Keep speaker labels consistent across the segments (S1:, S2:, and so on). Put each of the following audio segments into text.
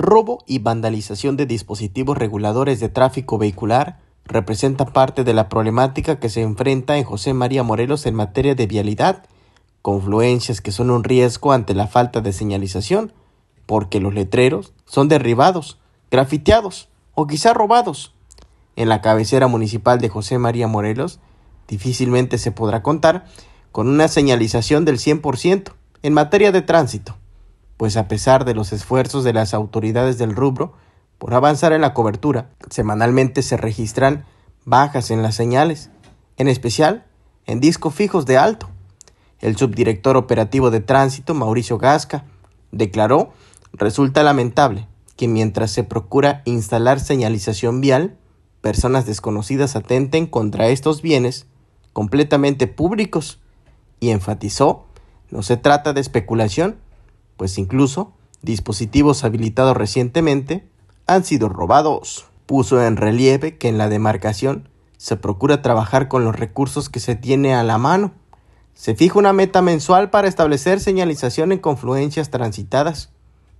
S1: robo y vandalización de dispositivos reguladores de tráfico vehicular representa parte de la problemática que se enfrenta en José María Morelos en materia de vialidad, confluencias que son un riesgo ante la falta de señalización, porque los letreros son derribados, grafiteados o quizá robados. En la cabecera municipal de José María Morelos, difícilmente se podrá contar con una señalización del 100% en materia de tránsito pues a pesar de los esfuerzos de las autoridades del rubro por avanzar en la cobertura, semanalmente se registran bajas en las señales, en especial en discos fijos de alto. El subdirector operativo de tránsito, Mauricio Gasca, declaró, resulta lamentable que mientras se procura instalar señalización vial, personas desconocidas atenten contra estos bienes completamente públicos y enfatizó, no se trata de especulación, pues incluso dispositivos habilitados recientemente han sido robados. Puso en relieve que en la demarcación se procura trabajar con los recursos que se tiene a la mano. Se fija una meta mensual para establecer señalización en confluencias transitadas,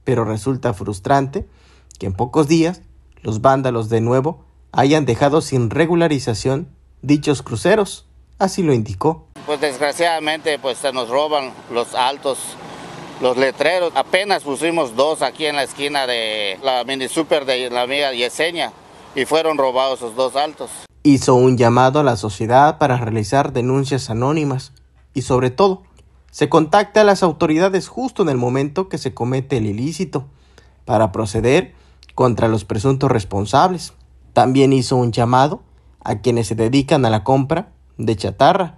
S1: pero resulta frustrante que en pocos días los vándalos de nuevo hayan dejado sin regularización dichos cruceros, así lo indicó.
S2: Pues desgraciadamente pues se nos roban los altos los letreros. Apenas pusimos dos aquí en la esquina de la mini super de la amiga Yesenia y fueron robados esos dos altos.
S1: Hizo un llamado a la sociedad para realizar denuncias anónimas y sobre todo se contacta a las autoridades justo en el momento que se comete el ilícito para proceder contra los presuntos responsables. También hizo un llamado a quienes se dedican a la compra de chatarra,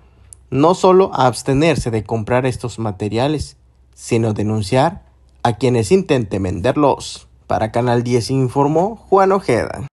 S1: no solo a abstenerse de comprar estos materiales, sino denunciar a quienes intenten venderlos. Para Canal 10 informó Juan Ojeda.